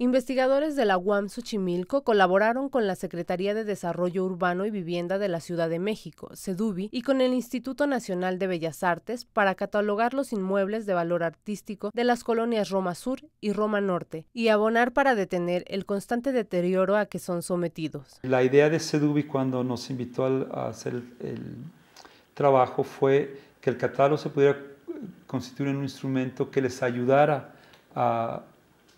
Investigadores de la UAM Xochimilco colaboraron con la Secretaría de Desarrollo Urbano y Vivienda de la Ciudad de México, CEDUBI, y con el Instituto Nacional de Bellas Artes para catalogar los inmuebles de valor artístico de las colonias Roma Sur y Roma Norte y abonar para detener el constante deterioro a que son sometidos. La idea de CEDUBI cuando nos invitó a hacer el trabajo fue que el catálogo se pudiera eh, constituir en un instrumento que les ayudara a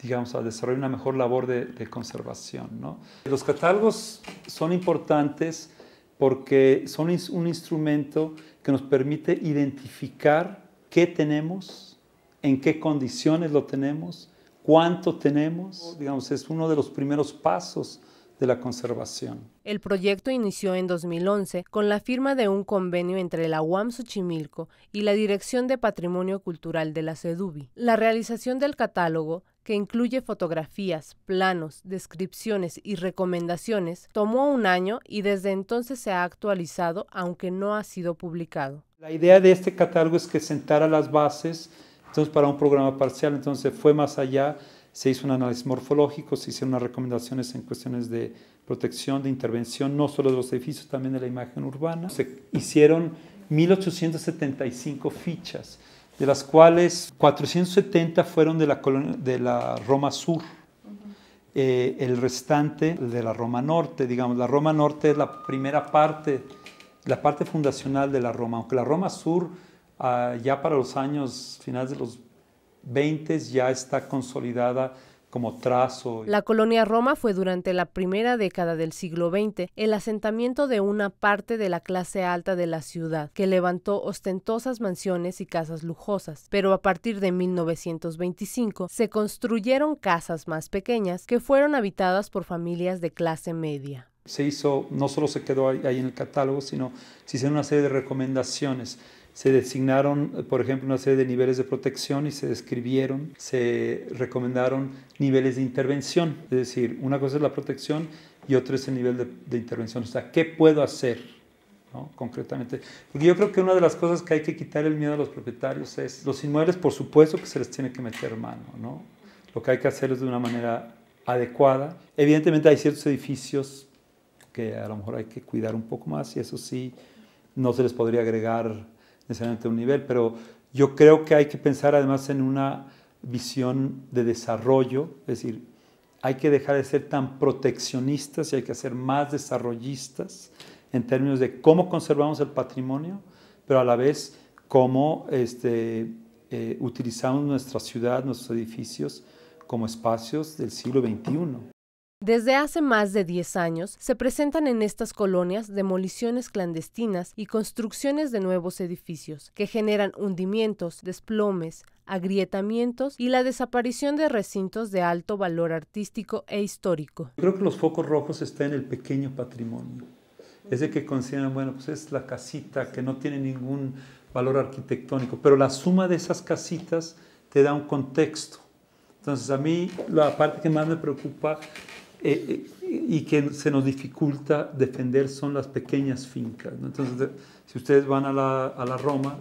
digamos, a desarrollar una mejor labor de, conservación. ¿no? Los catálogos son importantes porque son un instrumento que nos permite identificar qué tenemos, en qué condiciones lo tenemos, cuánto tenemos, digamos, es uno de los primeros pasos de la conservación. El proyecto inició en 2011 con la firma de un convenio entre la UAM Xochimilco y la Dirección de Patrimonio Cultural de la CEDUBI. La realización del catálogo que incluye fotografías, planos, descripciones y recomendaciones, tomó un año y desde entonces se ha actualizado, aunque no ha sido publicado. La idea de este catálogo es que sentara las bases entonces, para un programa parcial, entonces fue más allá, se hizo un análisis morfológico, se hicieron unas recomendaciones en cuestiones de protección, de intervención, no solo de los edificios, también de la imagen urbana. Se hicieron 1875 fichas de las cuales 470 fueron de la, de la Roma Sur, eh, el restante de la Roma Norte, digamos, la Roma Norte es la primera parte, la parte fundacional de la Roma, aunque la Roma Sur ah, ya para los años finales de los 20 ya está consolidada trazo. La colonia Roma fue durante la primera década del siglo XX el asentamiento de una parte de la clase alta de la ciudad, que levantó ostentosas mansiones y casas lujosas, pero a partir de 1925 se construyeron casas más pequeñas que fueron habitadas por familias de clase media se hizo, no solo se quedó ahí, en el catálogo, sino se hicieron una serie de recomendaciones se designaron, por ejemplo, una serie de niveles de protección y se describieron, se recomendaron niveles de intervención. Es decir, una cosa es la protección y otra es el nivel de, intervención. O sea, ¿qué puedo hacer? ¿no? concretamente. Porque yo creo que una de las cosas que hay que quitar el miedo a los propietarios es, los inmuebles por supuesto que se les tiene que meter mano, ¿no? lo que hay que hacer es de una manera adecuada. Evidentemente hay ciertos edificios que a lo mejor hay que cuidar un poco más y eso sí, no se les podría agregar necesariamente un nivel, pero yo creo que hay que pensar además en una visión de desarrollo, es decir, hay que dejar de ser tan proteccionistas y hay que ser más desarrollistas en términos de cómo conservamos el patrimonio, pero a la vez cómo este, eh, utilizamos nuestra ciudad, nuestros edificios como espacios del siglo XXI. Desde hace más de 10 años se presentan en estas colonias demoliciones clandestinas y construcciones de nuevos edificios que generan hundimientos, desplomes, agrietamientos y la desaparición de recintos de alto valor artístico e histórico. Creo que los focos rojos están en el pequeño patrimonio. Es de que consideran, bueno, pues es la casita que no tiene ningún valor arquitectónico, pero la suma de esas casitas te da un contexto. Entonces a mí la parte que más me preocupa eh, eh, y que se nos dificulta defender son las pequeñas fincas. Entonces, si ustedes van a la, a la Roma,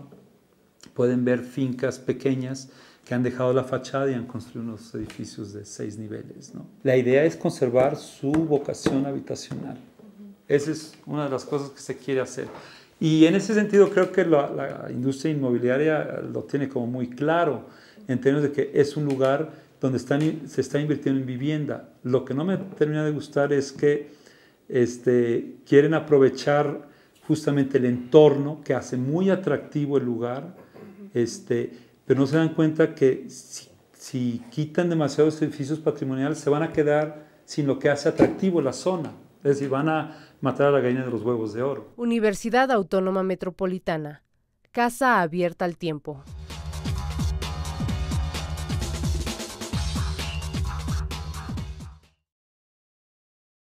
pueden ver fincas pequeñas que han dejado la fachada y han construido unos edificios de seis niveles. ¿no? La idea es conservar su vocación habitacional. Esa es una de las cosas que se quiere hacer. Y en ese sentido creo que la, la industria inmobiliaria lo tiene como muy claro, en términos de que es un lugar donde están, se está invirtiendo en vivienda. Lo que no me termina de gustar es que este, quieren aprovechar justamente el entorno que hace muy atractivo el lugar, este, pero no se dan cuenta que si, si quitan demasiados edificios patrimoniales se van a quedar sin lo que hace atractivo la zona. Es decir, van a matar a la gallina de los huevos de oro. Universidad Autónoma Metropolitana. Casa abierta al tiempo.